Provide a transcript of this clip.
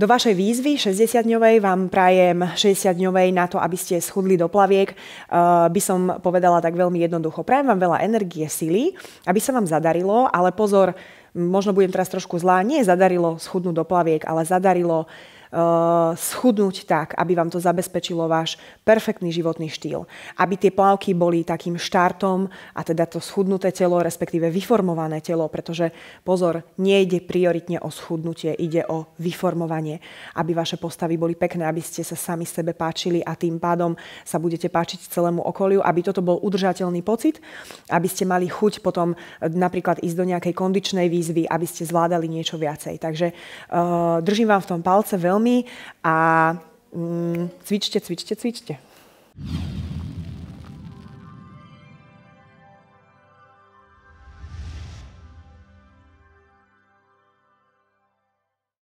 Do vašej výzvy 60-dňovej vám prajem 60-dňovej na to, aby ste schudli do plaviek. E, by som povedala tak veľmi jednoducho. Prajem vám veľa energie, sily, aby sa vám zadarilo, ale pozor, možno budem teraz trošku zlá, nie zadarilo schudnúť do plaviek, ale zadarilo uh, Eh, schudnúť tak, aby vám to zabezpečilo váš perfektný životný štýl. Aby tie plavky boli takým štartom a teda to schudnuté telo, respektíve vyformované telo, pretože pozor, nejde prioritne o schudnutie, ide o vyformovanie. Aby vaše postavy boli pekné, aby ste sa sami sebe páčili a tým pádom sa budete páčiť celému okoliu, aby toto bol udržateľný pocit, aby ste mali chuť potom eh, napríklad ísť do nejakej kondičnej výzvy, aby ste zvládali niečo viacej. Takže uh, držím vám v tom palce veľmi veľmi a mm, cvičte, cvičte, cvičte.